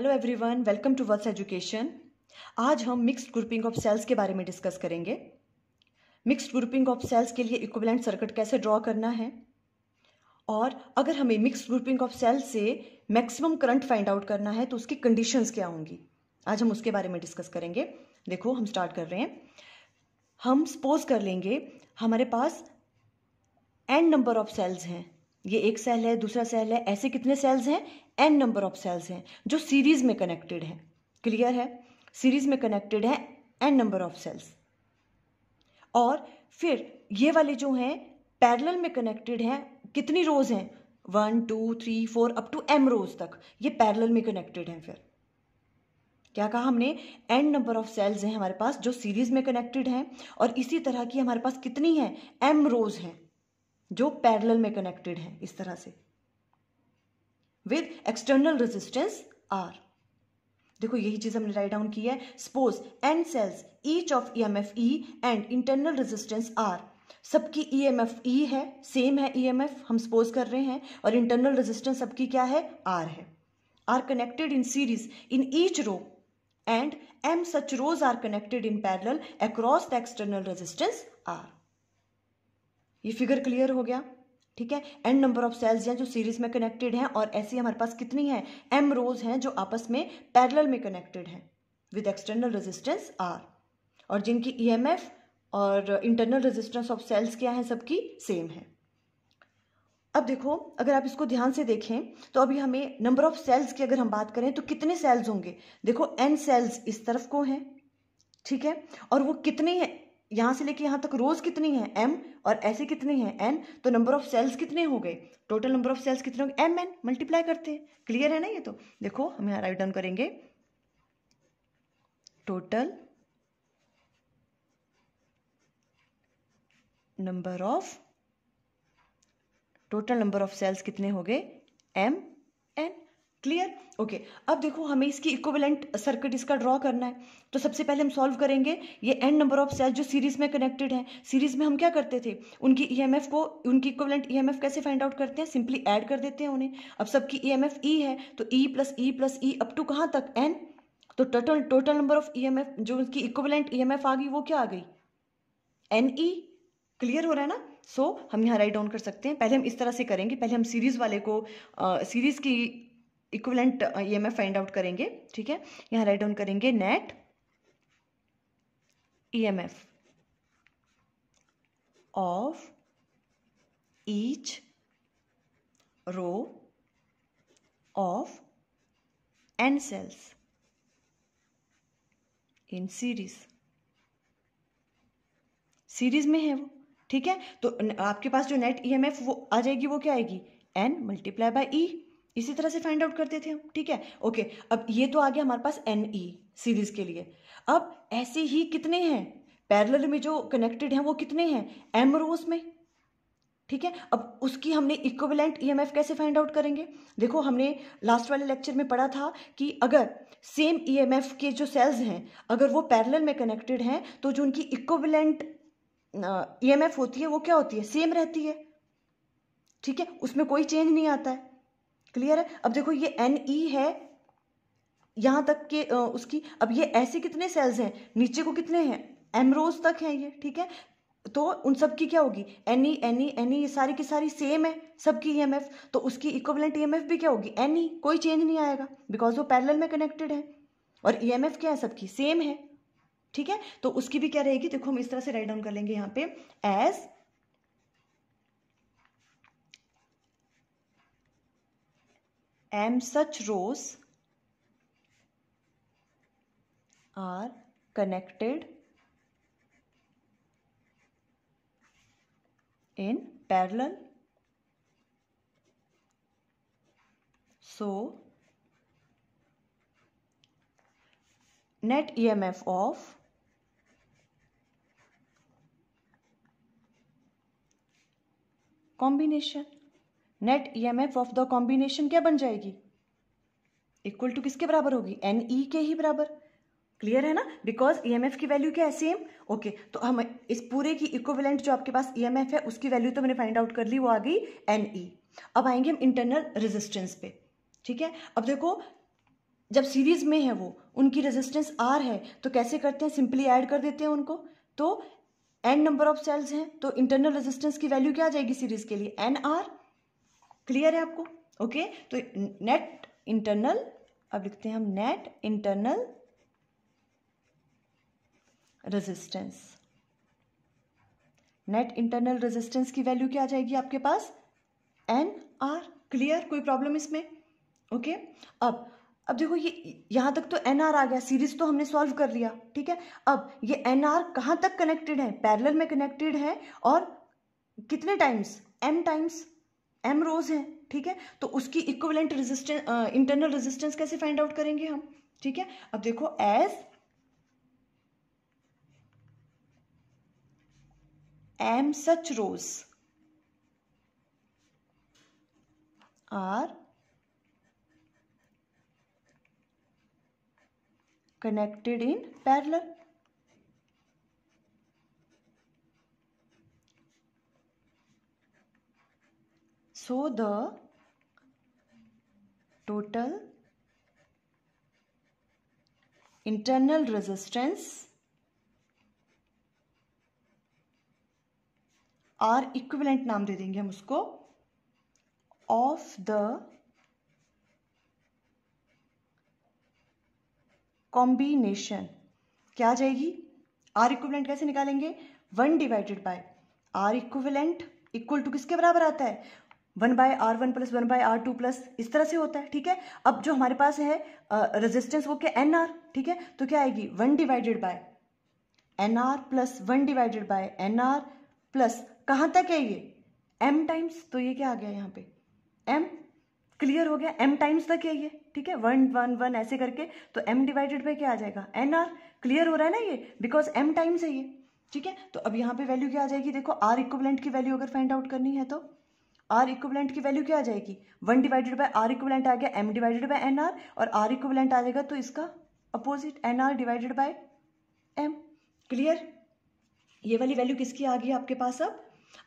Hello everyone welcome to worth education आज हम mixed grouping of cells के बारे में डिस्कस करेंगे मिक्स्ड ग्रुपिंग ऑफ सेल्स के लिए इक्विवेलेंट सर्किट कैसे ड्रॉ करना है और अगर हमें मिक्स्ड ग्रुपिंग ऑफ सेल्स से मैक्सिमम करंट फाइंड आउट करना है तो उसकी कंडीशंस क्या होंगी आज हम उसके बारे में डिस्कस करेंगे देखो हम स्टार्ट कर रहे हैं हम सपोज कर लेंगे हमारे पास एन नंबर ऑफ सेल्स हैं ये एक सेल है दूसरा सेल है ऐसे कितने सेल्स हैं एन नंबर ऑफ सेल्स हैं जो सीरीज में कनेक्टेड हैं क्लियर है सीरीज में कनेक्टेड है एन नंबर ऑफ सेल्स और फिर ये वाले जो हैं पैरेलल में कनेक्टेड हैं कितनी रोज हैं one two three four up to M rows तक ये पैरेलल में कनेक्टेड हैं फिर क्या कहा हमने एन नंबर ऑफ सेल्स हैं हमारे पास जो सीरीज में कनेक्टेड हैं और इसी तरह की हमारे पास कितनी हैं एम रोज हैं जो पैरेलल में कनेक्टेड हैं इस तरह से विद एक्सटर्नल रेजिस्टेंस आर देखो यही चीज हमने राइट डाउन की है suppose N cells each of E M F E and internal resistance R सबकी ई एम एफ ई है सेम है ई एम एफ हम सपोज कर रहे हैं और इंटरनल रेजिस्टेंस सबकी क्या है आर है are connected in series in each row and M such rows are connected in parallel across the external resistance R ये फिगर क्लियर हो गया ठीक है एन नंबर ऑफ सेल्स हैं जो सीरीज में कनेक्टेड हैं और ऐसी हमारे पास कितनी है एम रोज हैं जो आपस में पैरेलल में कनेक्टेड हैं विद एक्सटर्नल रेजिस्टेंस आर और जिनकी ईएमएफ e और इंटरनल रेजिस्टेंस ऑफ सेल्स क्या है सबकी सेम है अब देखो अगर आप इसको ध्यान से देखें तो अभी हमें नंबर ऑफ सेल्स की अगर हम बात करें तो कितने सेल्स होंगे देखो एन सेल्स इस तरफ को हैं ठीक है और वो कितने हैं यहाँ से लेके यहाँ तक रोज कितनी है एम और ऐसे कितने हैं एन तो नंबर ऑफ सेल्स कितने हो गए टोटल नंबर ऑफ सेल्स कितने हो गए एम एन मल्टीप्लाई करते हैं क्लियर है ना ये तो देखो हम यहाँ राइट डाउन करेंगे total number of total number of cells कितने हो गए एम क्लियर ओके okay. अब देखो हमें इसकी इक्विवेलेंट सर्किट इसका ड्रॉ करना है तो सबसे पहले हम सॉल्व करेंगे ये एन नंबर ऑफ सेल्स जो सीरीज में कनेक्टेड हैं सीरीज में हम क्या करते थे उनकी ईएमएफ को उनकी इक्विवेलेंट ईएमएफ कैसे फाइंड आउट करते हैं सिंपली ऐड कर देते हैं उन्हें अब सबकी ईएमएफ ई e है तो E plus E plus E up to कहाँ तक एन तो total total number of F जो उनकी इक्विवेलेंट एफ आ गई वो क्या आ गई एन ई क्लियर हो रहा है ना सो so, हम यहाँ राइट डाउन कर सकते हैं पहले हम इस तरह से करेंगे पहले हम सीरीज वाले को सीरीज सीरीज की equivalent E M find out करेंगे ठीक है यहाँ राइट डाउन करेंगे net E M F of each row of N cells in series series में है वो ठीक है तो आपके पास जो नेट ई एम एफ वो आ जाएगी वो क्या आएगी एन मल्टीप्लाई बाई ई इसी तरह से फाइंड आउट करते थे हम ठीक है ओके अब ये तो आ गया हमारे पास एन ई सीरीज के लिए अब ऐसे ही कितने हैं पैरेलल में जो कनेक्टेड हैं वो कितने हैं एम रोज में ठीक है अब उसकी हमने इक्विवेलेंट ईएमएफ e कैसे फाइंड आउट करेंगे देखो हमने लास्ट वाले लेक्चर में पढ़ा था कि अगर सेम ईएमएफ e के जो सेल्स हैं अगर वो पैरेलल में कनेक्टेड हैं तो जो उनकी इक्विवेलेंट ईएमएफ e होती है वो क्या होती है सेम रहती है ठीक है उसमें कोई चेंज नहीं आता है क्लियर है अब देखो ये एन ई e है यहां तक के उसकी अब ये ऐसे कितने सेल्स हैं नीचे को कितने हैं एमरोज तक हैं ये ठीक है तो उन सब की क्या होगी N E N E N E ये सारी की सारी सेम है सबकी ई एम एफ तो उसकी इक्वलेंट ई एम एफ भी क्या होगी एन ई e, कोई चेंज नहीं आएगा बिकॉज वो पैरेलल में कनेक्टेड है और ई एम एफ क्या है सबकी सेम है ठीक है तो उसकी भी क्या रहेगी देखो हम इस तरह से राइट डाउन कर लेंगे यहाँ पे S am such rows are connected in parallel so net emf of combination net EMF of the combination क्या बन जाएगी इक्वल टू किसके बराबर होगी एन ई e के ही बराबर क्लियर है ना बिकॉज ईएमएफ e की वैल्यू क्या है सेम ओके तो हम इस पूरे की इक्विवेलेंट जो आपके पास ईएमएफ e है उसकी वैल्यू तो मैंने फाइंड आउट कर ली वो आ गई एन ई अब आएंगे हम इंटरनल रेजिस्टेंस पे ठीक है अब देखो जब सीरीज में है वो उनकी रेजिस्टेंस आर है तो कैसे करते हैं सिंपली ऐड कर देते हैं उनको तो एन नंबर ऑफ सेल्स हैं तो इंटरनल रेजिस्टेंस की वैल्यू क्या आ जाएगी सीरीज के लिए एन आर क्लियर है आपको ओके तो नेट इंटरनल अब लिखते हैं हम net internal resistance net internal resistance की वैल्यू क्या आ जाएगी आपके पास एन आर क्लियर कोई प्रॉब्लम इसमें ओके okay? अब अब देखो ये यहां तक तो एन आर आ गया सीरीज तो हमने सॉल्व कर लिया ठीक है अब ये एन आर कहां तक कनेक्टेड है पैरेलल में कनेक्टेड है और कितने times M times M rows है ठीक है तो उसकी इक्वलेंट रेजिस्टेंस इंटरनल रेजिस्टेंस कैसे फाइंड आउट करेंगे हम ठीक है अब देखो as M such rows are connected in parallel So the total internal resistance R equivalent नाम दे देंगे हम उसको ऑफ द कॉम्बिनेशन क्या आ जाएगी आर इक्विवेलेंट कैसे निकालेंगे one divided by R equivalent equal to किसके बराबर आता है one by R one plus one by R two plus इस तरह से होता है ठीक है अब जो हमारे पास है रेजिस्टेंस वो क्या एन आर ठीक है तो क्या आएगी one divided by N R plus one divided by N R plus कहाँ तक है ये एम टाइम्स तो ये क्या आ गया यहां पे एम क्लियर हो गया एम टाइम्स तक है ये ठीक है वन वन वन ऐसे करके तो एम डिवाइडेड बाय क्या आ जाएगा एन आर क्लियर हो रहा है ना ये बिकॉज एम टाइम्स है ये ठीक है तो अब यहाँ पे वैल्यू क्या आ जाएगी देखो आर इक्वलेंट की वैल्यू अगर फाइंड आउट करनी है तो आर इक्विवेलेंट की वैल्यू क्या आ जाएगी one divided by R equivalent आ गया M divided by N R और आर इक्विवेलेंट आ जाएगा तो इसका opposite N R divided by M clear ये वाली वैल्यू किसकी आ गई आपके पास अब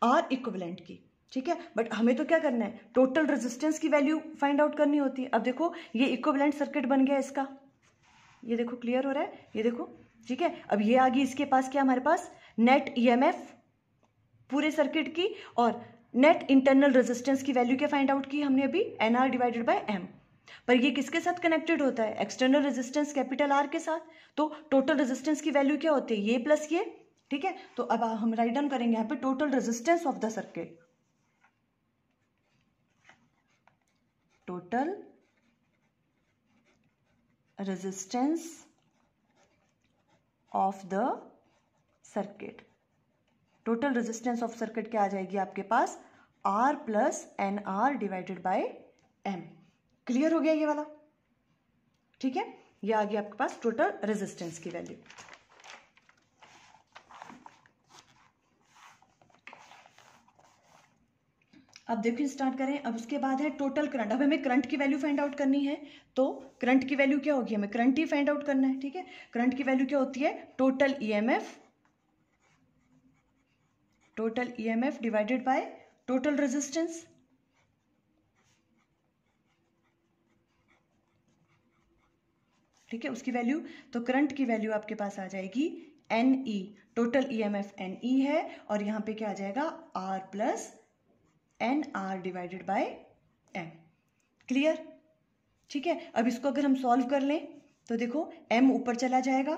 आर इक्विवेलेंट की ठीक है बट हमें तो क्या करना है टोटल रेजिस्टेंस की वैल्यू फाइंड आउट करनी होती है अब देखो ये इक्विवेलेंट सर्किट बन गया इसका ये देखो क्लियर हो रहा है ये देखो ठीक है अब ये आ गई इसके पास क्या हमारे पास नेट ईएमएफ e पूरे सर्किट की और नेट इंटरनल रेजिस्टेंस की वैल्यू क्या फाइंड आउट की हमने अभी N R divided by M पर ये किसके साथ कनेक्टेड होता है एक्सटर्नल रेजिस्टेंस कैपिटल आर के साथ तो टोटल रेजिस्टेंस की वैल्यू क्या होती है ये प्लस ये ठीक है तो अब हम राइट डाउन करेंगे यहां पे total resistance of the circuit total resistance of the circuit total resistance of circuit क्या आ जाएगी आपके पास R plus N R divided by M clear हो गया ये वाला ठीक है ये आ गया आपके पास टोटल रेजिस्टेंस की वैल्यू अब देखिए स्टार्ट करें अब उसके बाद है टोटल करंट अब हमें करंट की वैल्यू फाइंड आउट करनी है तो करंट की वैल्यू क्या होगी हमें करंट ही फाइंड आउट करना है ठीक है करंट की वैल्यू क्या होती है total EMF e M F divided by total resistance ठीक है उसकी वैल्यू तो करंट की वैल्यू आपके पास आ जाएगी N E total E M F N E है और यहां पे क्या आ जाएगा R plus N R divided by M clear ठीक है अब इसको अगर हम सॉल्व कर लें तो देखो एम ऊपर चला जाएगा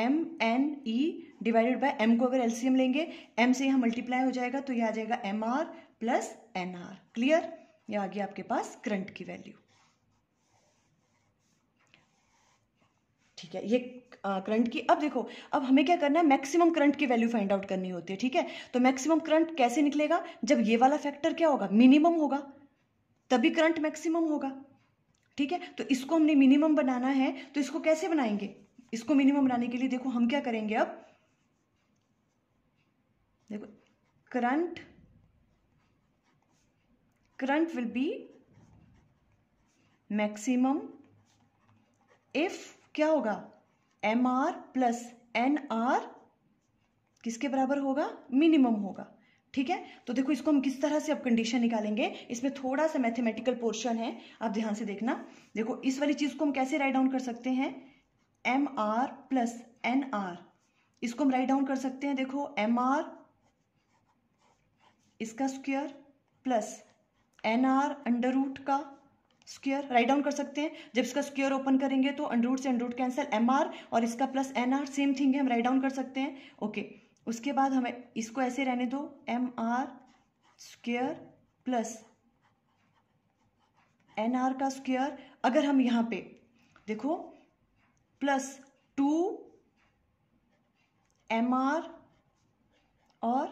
M N E divided by M को अगर एलसीएम लेंगे एम से यहाँ मल्टीप्लाई हो जाएगा तो यह आ जाएगा M R plus N R clear ये आ गया आपके पास करंट की वैल्यू ठीक है ये करंट की अब देखो अब हमें क्या करना है मैक्सिमम करंट की वैल्यू फाइंड आउट करनी होती है ठीक है तो मैक्सिमम करंट कैसे निकलेगा जब ये वाला फैक्टर क्या होगा मिनिमम होगा तभी करंट मैक्सिमम होगा ठीक है तो इसको हमने मिनिमम बनाना है तो इसको कैसे बनाएंगे इसको मिनिमम बनाने के लिए देखो हम क्या करेंगे अब देखो current current will be maximum if क्या होगा M R plus N R किसके बराबर होगा मिनिमम होगा ठीक है तो देखो इसको हम किस तरह से अब कंडीशन निकालेंगे इसमें थोड़ा सा मैथमेटिकल पोर्शन है आप ध्यान से देखना देखो इस वाली चीज को हम कैसे राइट डाउन कर सकते हैं M R plus N R इसको हम राइट डाउन कर सकते हैं देखो एम आर इसका square plus N R under root का स्क्वायर राइट डाउन कर सकते हैं जब इसका स्क्वायर ओपन करेंगे तो अंडर रूट से under root cancel M R और इसका plus N R same thing है हम राइट डाउन कर सकते हैं ओके उसके बाद हमें इसको ऐसे रहने दो M R square plus N R का स्क्वेयर अगर हम यहाँ पे देखो प्लस टू एम आर और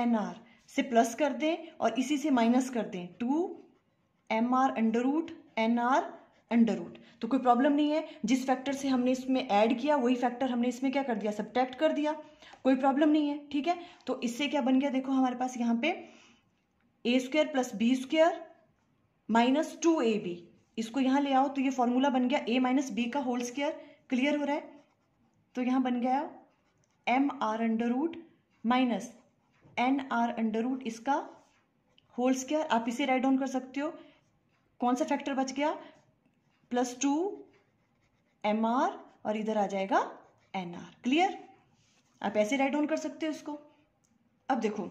एन आर से प्लस कर दें और इसी से माइनस कर दें two M R under root N R under root तो कोई प्रॉब्लम नहीं है जिस फैक्टर से हमने इसमें ऐड किया वही फैक्टर हमने इसमें क्या कर दिया सब्ट्रैक्ट कर दिया कोई प्रॉब्लम नहीं है ठीक है तो इससे क्या बन गया देखो हमारे पास यहां पे A square plus B square minus two A B इसको यहां ले आओ तो ये फॉर्मूला बन गया ए माइनस बी का होल स्केयर क्लियर हो रहा है तो यहां बन गया M R under root minus N R under root इसका होल स्केयर आप इसे राइट डाउन कर सकते हो कौन सा फैक्टर बच गया प्लस टू एम आर और इधर आ जाएगा एन आर क्लियर आप ऐसे राइट डाउन कर सकते हो इसको अब देखो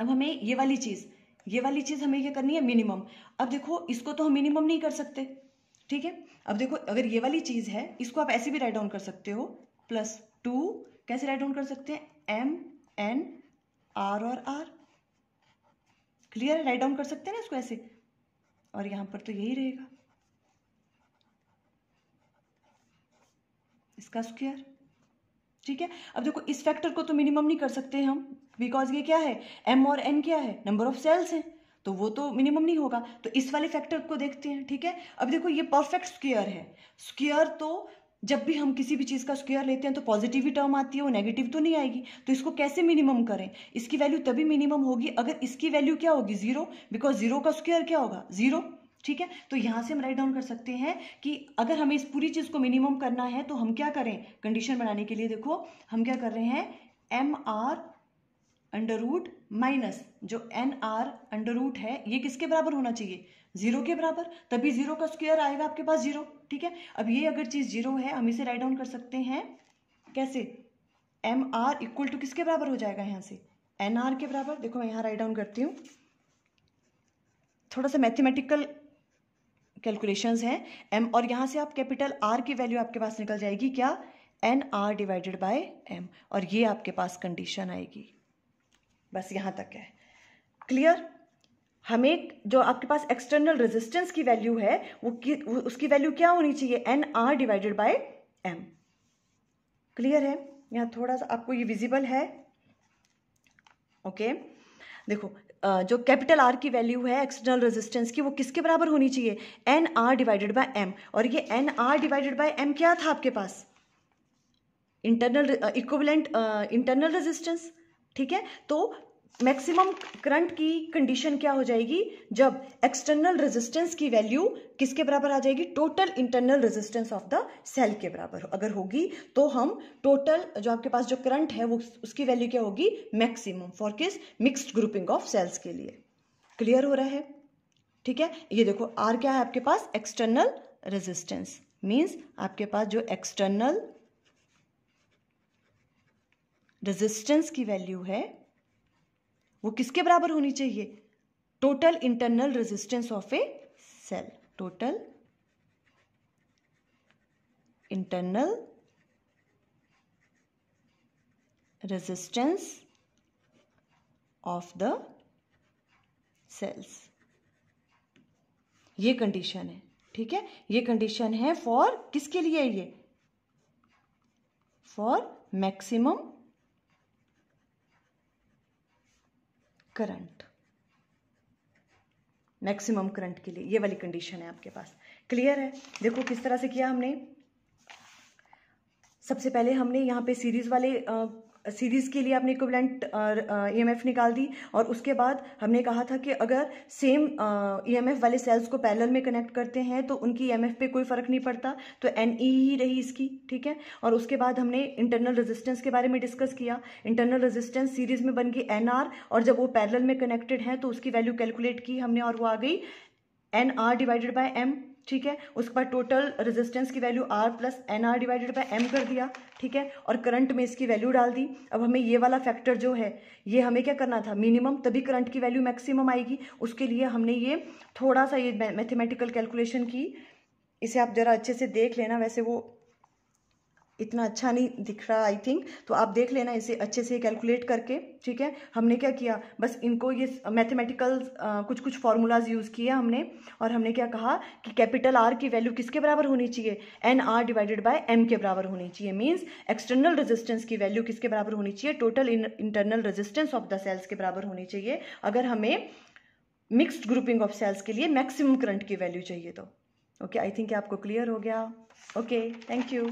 अब हमें ये वाली चीज़ ये वाली चीज़ हमें क्या करनी है मिनिमम अब देखो इसको तो हम मिनिमम नहीं कर सकते ठीक है अब देखो अगर ये वाली चीज़ है इसको आप ऐसे भी राइट डाउन कर सकते हो प्लस टू कैसे राइट डाउन कर सकते हैं एम एन आर और आर क्लियर राइट डाउन कर सकते हैं ना इसको ऐसे और यहाँ पर तो यही रहेगा इसका स्क्वायर ठीक है अब देखो इस फैक्टर को तो मिनिमम नहीं कर सकते हम बिकॉज ये क्या है एम और एन क्या है नंबर ऑफ सेल्स हैं तो वो तो मिनिमम नहीं होगा तो इस वाले फैक्टर को देखते हैं ठीक है अब देखो ये परफेक्ट स्क्वेयर है स्क्वेयर तो जब भी हम किसी भी चीज़ का स्क्वेयर लेते हैं तो पॉजिटिव ही टर्म आती है वो नेगेटिव तो नहीं आएगी तो इसको कैसे मिनिमम करें इसकी वैल्यू तभी मिनिमम होगी अगर इसकी वैल्यू क्या होगी जीरो बिकॉज जीरो का स्क्वेयर क्या होगा जीरो ठीक है तो यहां से हम राइट डाउन कर सकते हैं कि अगर हमें इस पूरी चीज़ को मिनिमम करना है तो हम क्या करें कंडीशन बनाने के लिए देखो हम क्या कर रहे हैं M R under root minus जो एन आर अंडर रूट है ये किसके बराबर होना चाहिए जीरो के बराबर तभी जीरो का स्क्वायर आएगा आपके पास जीरो ठीक है अब ये अगर चीज़ जीरो है हम इसे राइट डाउन कर सकते हैं कैसे एम आर इक्वल टू किसके बराबर हो जाएगा यहां से एन आर के बराबर देखो मैं यहां राइट डाउन करती हूं थोड़ा सा मैथमेटिकल कैलकुलेशंस हैं एम और यहाँ से आप कैपिटल आर की वैल्यू आपके पास निकल जाएगी क्या N R divided by M और ये आपके पास कंडीशन आएगी बस यहाँ तक है क्लियर हमें जो आपके पास एक्सटर्नल रेजिस्टेंस की वैल्यू है वो की उसकी वैल्यू क्या होनी चाहिए N R divided by M clear है यहाँ थोड़ा सा आपको ये विजिबल है ओके okay? देखो जो कैपिटल आर की वैल्यू है एक्सटर्नल रेजिस्टेंस की वो किसके बराबर होनी चाहिए N R divided by M और ये N R divided by M क्या था आपके पास इंटरनल इक्विवेलेंट इंटरनल रेजिस्टेंस ठीक है तो मैक्सिमम करंट की कंडीशन क्या हो जाएगी जब एक्सटर्नल रेजिस्टेंस की वैल्यू किसके बराबर आ जाएगी total internal resistance of the cell के बराबर अगर होगी तो हम टोटल जो आपके पास जो करंट है वो उसकी वैल्यू क्या होगी मैक्सिमम फॉर किस मिक्स्ड ग्रुपिंग ऑफ सेल्स के लिए क्लियर हो रहा है ठीक है ये देखो आर क्या है आपके पास एक्सटर्नल रेजिस्टेंस मीन्स आपके पास जो एक्सटर्नल रेजिस्टेंस की वैल्यू है वो किसके बराबर होनी चाहिए total internal resistance of a cell total internal resistance of the cells ये कंडीशन है ठीक है ये कंडीशन है फॉर किसके लिए ये for maximum current maximum current के लिए ये वाली कंडीशन है आपके पास क्लियर है देखो किस तरह से किया हमने सबसे पहले हमने यहाँ पे सीरीज वाले सीरीज़ के लिए आपने इक्विवेलेंट ईएमएफ e निकाल दी और उसके बाद हमने कहा था कि अगर सेम ईएमएफ e वाले सेल्स को पैरेलल में कनेक्ट करते हैं तो उनकी ईएमएफ e पे कोई फ़र्क नहीं पड़ता तो एन ही रही इसकी ठीक है और उसके बाद हमने इंटरनल रेजिस्टेंस के बारे में डिस्कस किया इंटरनल रेजिस्टेंस सीरीज़ में बन गई एन और जब वो पैरल में कनेक्टेड हैं तो उसकी वैल्यू कैलकुलेट की हमने और वो आ गई N R divided by M ठीक है उसके बाद टोटल रेजिस्टेंस की value R plus N R divided by M कर दिया ठीक है और करंट में इसकी वैल्यू डाल दी अब हमें ये वाला फैक्टर जो है ये हमें क्या करना था मिनिमम तभी करंट की वैल्यू मैक्सिमम आएगी उसके लिए हमने ये थोड़ा सा ये मैथमेटिकल कैलकुलेशन की इसे आप ज़रा अच्छे से देख लेना वैसे वो इतना अच्छा नहीं दिख रहा आई थिंक तो आप देख लेना इसे अच्छे से कैलकुलेट करके ठीक है हमने क्या किया बस इनको ये मैथमेटिकल कुछ कुछ फार्मूलाज यूज़ किए हमने और हमने क्या कहा कि कैपिटल आर की वैल्यू किसके बराबर होनी चाहिए N R divided by M के बराबर होनी चाहिए मीन्स एक्सटर्नल रेजिस्टेंस की वैल्यू किसके बराबर होनी चाहिए total internal resistance of the cells के बराबर होनी चाहिए अगर हमें मिक्सड ग्रुपिंग ऑफ सेल्स के लिए मैक्सिमम करंट की वैल्यू चाहिए तो ओके आई थिंक आपको क्लियर हो गया ओके थैंक यू